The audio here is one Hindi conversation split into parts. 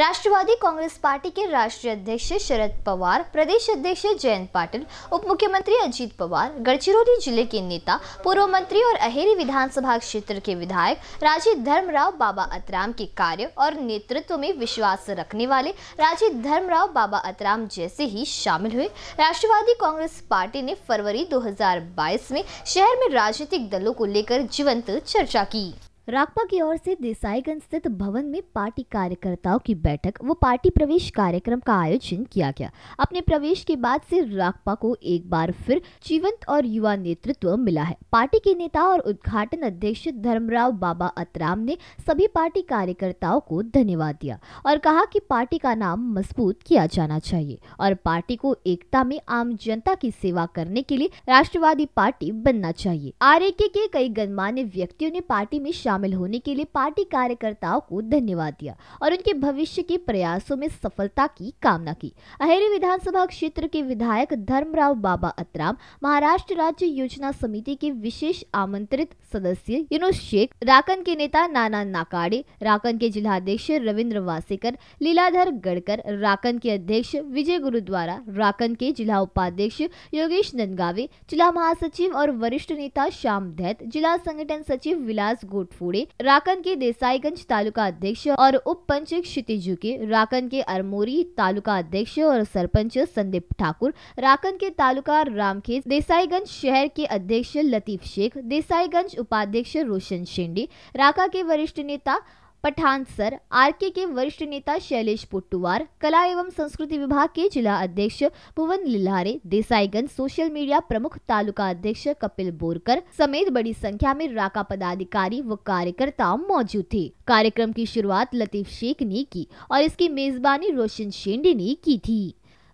राष्ट्रवादी कांग्रेस पार्टी के राष्ट्रीय अध्यक्ष शरद पवार प्रदेश अध्यक्ष जयंत पाटिल उप मुख्यमंत्री अजीत पवार गढ़चिरौली जिले के नेता पूर्व मंत्री और अहेरी विधानसभा क्षेत्र के विधायक राजीव धर्मराव बाबा अतराम के कार्य और नेतृत्व में विश्वास रखने वाले राजीव धर्मराव बाबा अतराम जैसे ही शामिल हुए राष्ट्रवादी कांग्रेस पार्टी ने फरवरी दो में शहर में राजनीतिक दलों को लेकर जीवंत चर्चा की राकपा की ओर से देसाईगंज स्थित भवन में पार्टी कार्यकर्ताओं की बैठक व पार्टी प्रवेश कार्यक्रम का आयोजन किया गया अपने प्रवेश के बाद से राकपा को एक बार फिर जीवंत और युवा नेतृत्व मिला है पार्टी के नेता और उद्घाटन अध्यक्ष धर्मराव बाबा अतराम ने सभी पार्टी कार्यकर्ताओं को धन्यवाद दिया और कहा की पार्टी का नाम मजबूत किया जाना चाहिए और पार्टी को एकता में आम जनता की सेवा करने के लिए राष्ट्रवादी पार्टी बनना चाहिए आर के कई गणमान्य व्यक्तियों ने पार्टी में शामिल शामिल होने के लिए पार्टी कार्यकर्ताओं को धन्यवाद दिया और उनके भविष्य के प्रयासों में सफलता की कामना की अहेरी विधानसभा क्षेत्र के विधायक धर्मराव बाबा अतराम महाराष्ट्र राज्य योजना समिति के विशेष आमंत्रित सदस्य यूनुस शेख राकन के नेता नाना नाकाड़े राकन के जिलाध्यक्ष रविन्द्र वासेकर लीलाधर गड़कर राकन के अध्यक्ष विजय गुरुद्वारा राकन के जिला उपाध्यक्ष योगेश नंदगावे जिला महासचिव और वरिष्ठ नेता श्याम धैत जिला संगठन सचिव विलास गोटफोड़ टूडे राकन के देसाईगंज तालुका अध्यक्ष और उप पंच क्षितिजू के राकन के अरमोरी तालुका अध्यक्ष और सरपंच संदीप ठाकुर राकन के तालुका रामखेत देसाईगंज शहर के अध्यक्ष लतीफ शेख देसाईगंज उपाध्यक्ष रोशन शेंडी राका के वरिष्ठ नेता पठान सर आरके के वरिष्ठ नेता शैलेश पुट्टुवार कला एवं संस्कृति विभाग के जिला अध्यक्ष भुवन लिल्हारे देसाईगंज सोशल मीडिया प्रमुख तालुका अध्यक्ष कपिल बोरकर समेत बड़ी संख्या में राका पदाधिकारी व कार्यकर्ता मौजूद थे कार्यक्रम की शुरुआत लतीफ शेख ने की और इसकी मेजबानी रोशन शेंडे ने की थी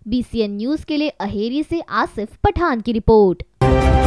बी न्यूज के लिए अहेरी ऐसी आसिफ पठान की रिपोर्ट